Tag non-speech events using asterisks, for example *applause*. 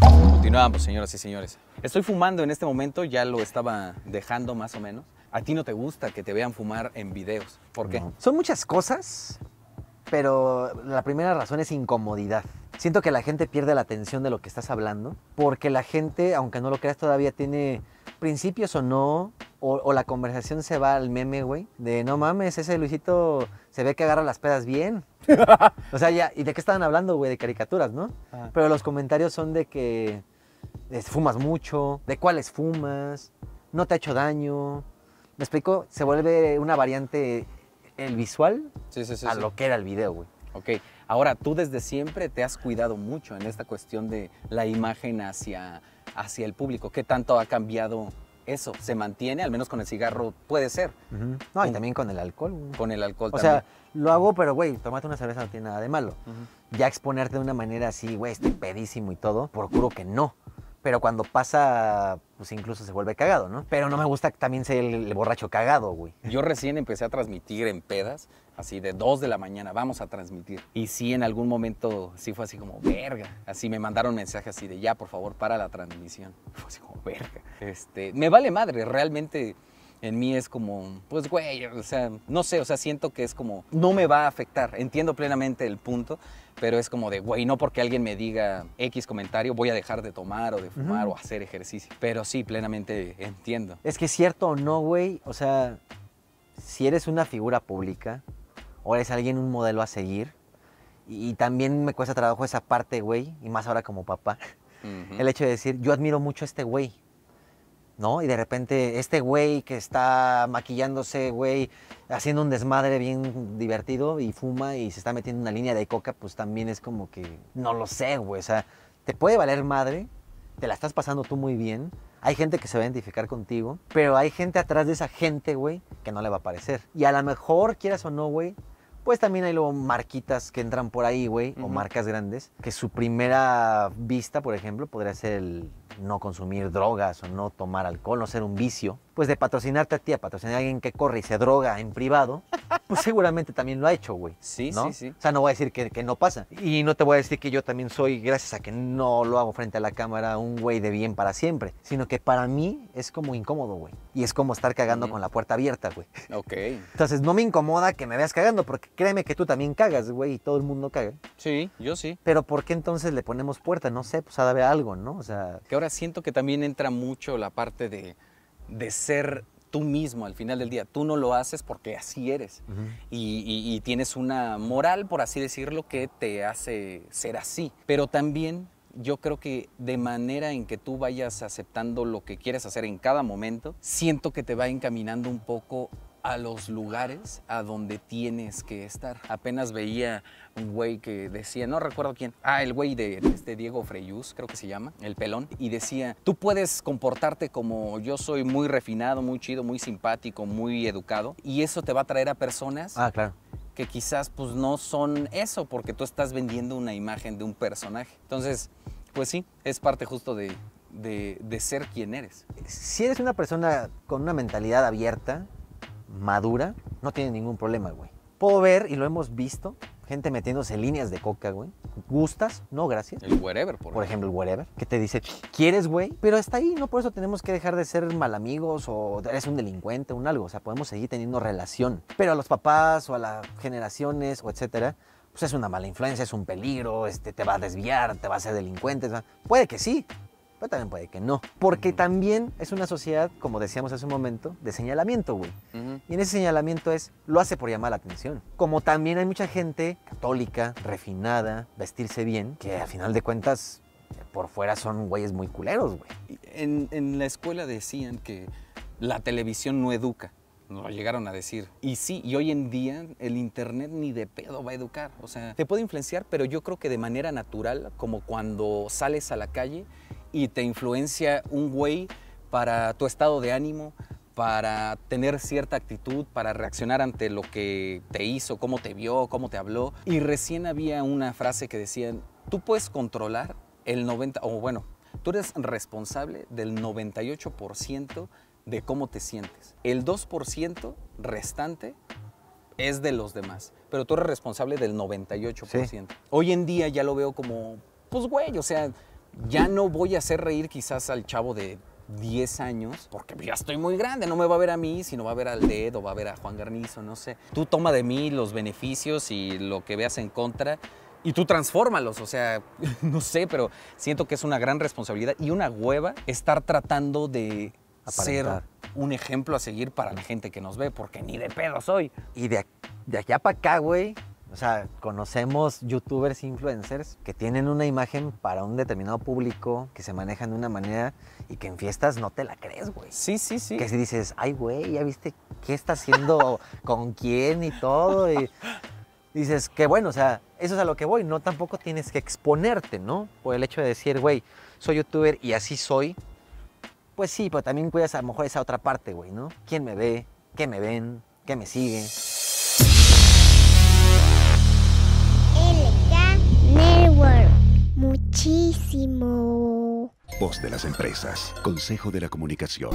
Continuamos, señoras y señores. Estoy fumando en este momento, ya lo estaba dejando más o menos. A ti no te gusta que te vean fumar en videos. ¿Por qué? Son muchas cosas, pero la primera razón es incomodidad. Siento que la gente pierde la atención de lo que estás hablando, porque la gente, aunque no lo creas, todavía tiene principios o no, o, la conversación se va al meme, güey, de no mames, ese Luisito se ve que agarra las pedas bien. *laughs* o sea, ya, ¿y de qué estaban hablando, güey? De caricaturas, ¿no? Ah. Pero los comentarios son de que fumas mucho, de cuáles fumas, no te ha hecho daño. ¿Me explico? Se vuelve una variante el visual a lo que era el video, güey. Ok, ahora tú desde siempre te has cuidado mucho en esta cuestión de la imagen hacia, hacia el público. ¿Qué tanto ha cambiado eso, se mantiene, al menos con el cigarro puede ser. No, y también con el alcohol. Con el alcohol también. O sea, lo hago, pero güey, tomate una cerveza no tiene nada de malo. Ya exponerte de una manera así, güey, estoy pedísimo y todo, procuro que no pero cuando pasa, pues incluso se vuelve cagado, ¿no? Pero no me gusta también ser el, borracho cagado, güey. Yo recién empecé a transmitir en pedas, así de 2 de la mañana, vamos a transmitir. Y sí, en algún momento, sí fue así como, verga. Así me mandaron mensajes así de, ya, por favor, para la transmisión. Fue así como, verga. Este, me vale madre, realmente en mí es como, pues güey, o sea, no sé, o sea, siento que es como, no me va a afectar, entiendo plenamente el punto, pero es como de, güey, no porque alguien me diga X comentario voy a dejar de tomar o de fumar o hacer ejercicio, pero sí, plenamente entiendo. Es que es cierto o no, güey, o sea, si eres una figura pública o eres alguien un modelo a seguir, y, también me cuesta trabajo esa parte, güey, y más ahora como papá, el hecho de decir, yo admiro mucho a este güey ¿no? Y de repente este güey que está maquillándose, güey, haciendo un desmadre bien divertido y fuma y se está metiendo una línea de coca, pues también es como que, no lo sé, güey, o sea, te puede valer madre, te la estás pasando tú muy bien, hay gente que se va a identificar contigo, pero hay gente atrás de esa gente, güey, que no le va a parecer. Y a lo mejor, quieras o no, güey, pues también hay luego marquitas que entran por ahí, güey, o marcas grandes, que su primera vista, por ejemplo, podría ser el no consumir drogas o no tomar alcohol, no ser un vicio, pues de patrocinarte a ti, a patrocinar a alguien que corre y se droga en privado, pues seguramente también lo ha hecho, güey. Sí, sí, sí. O sea, no voy a decir que, no pasa. Y no te voy a decir que yo también soy, gracias a que no lo hago frente a la cámara, un güey de bien para siempre, sino que para mí es como incómodo, güey. Y es como estar cagando con la puerta abierta, güey. Ok. Entonces, no me incomoda que me veas cagando, porque créeme que tú también cagas, güey, y todo el mundo caga. Sí, yo sí. Pero ¿por qué entonces le ponemos puerta? No sé, pues ha de algo, ¿no? O sea... Que ahora siento que también entra mucho la parte de de ser tú mismo al final del día. Tú no lo haces porque así eres. y, y, tienes una moral, por así decirlo, que te hace ser así. Pero también yo creo que de manera en que tú vayas aceptando lo que quieres hacer en cada momento, siento que te va encaminando un poco a los lugares a donde tienes que estar. Apenas veía un güey que decía, no recuerdo quién, ah, el güey de este Diego Freyus, creo que se llama, el pelón, y decía, tú puedes comportarte como yo soy muy refinado, muy chido, muy simpático, muy educado, y eso te va a traer a personas. Ah, que quizás pues no son eso, porque tú estás vendiendo una imagen de un personaje. Entonces, pues sí, es parte justo de, de ser quien eres. Si eres una persona con una mentalidad abierta, madura, no tiene ningún problema, güey. Puedo ver, y lo hemos visto, gente metiéndose líneas de coca, güey. ¿Gustas? No, gracias. El whatever, por, por ejemplo. el wherever, que te dice, ¿quieres, güey? Pero está ahí, ¿no? Por eso tenemos que dejar de ser mal amigos o eres un delincuente, un algo. O sea, podemos seguir teniendo relación. Pero a los papás o a las generaciones o etcétera, pues es una mala influencia, es un peligro, este, te va a desviar, te va a hacer delincuente. Puede que sí, pero también puede que no. Porque también es una sociedad, como decíamos hace un momento, de señalamiento, güey. Y en ese señalamiento es, lo hace por llamar la atención. Como también hay mucha gente católica, refinada, vestirse bien, que al final de cuentas, por fuera son güeyes muy culeros, güey. En, la escuela decían que la televisión no educa lo llegaron a decir. Y sí, y hoy en día el Internet ni de pedo va a educar. O sea, te puede influenciar, pero yo creo que de manera natural, como cuando sales a la calle y te influencia un güey para tu estado de ánimo, para tener cierta actitud, para reaccionar ante lo que te hizo, cómo te vio, cómo te habló. Y recién había una frase que decían, tú puedes controlar el 90, o bueno, tú eres responsable del 98% de cómo te sientes. El 2% restante es de los demás, pero tú eres responsable del 98%. Hoy en día ya lo veo como, pues güey, o sea, ya no voy a hacer reír quizás al chavo de 10 años, porque ya estoy muy grande, no me va a ver a mí, sino va a ver al dedo, va a ver a Juan Garnizo, no sé. Tú toma de mí los beneficios y lo que veas en contra y tú transfórmalos, o sea, *laughs* no sé, pero siento que es una gran responsabilidad y una hueva estar tratando de ser un ejemplo a seguir para la gente que nos ve, porque ni de pedo soy. Y de, de allá para acá, güey, o sea, conocemos youtubers, influencers que tienen una imagen para un determinado público, que se manejan de una manera y que en fiestas no te la crees, güey. Sí, sí, sí. Que si dices, ay, güey, ya viste qué está haciendo, *laughs* con quién y todo. Y dices, que bueno, o sea, eso es a lo que voy. No tampoco tienes que exponerte, ¿no? Por el hecho de decir, güey, soy youtuber y así soy. Pues sí, pero también cuidas a lo mejor esa otra parte, güey, ¿no? ¿Quién me ve? ¿Qué me ven? ¿Qué me sigue? Pos Voz de las empresas. Consejo de la Comunicación.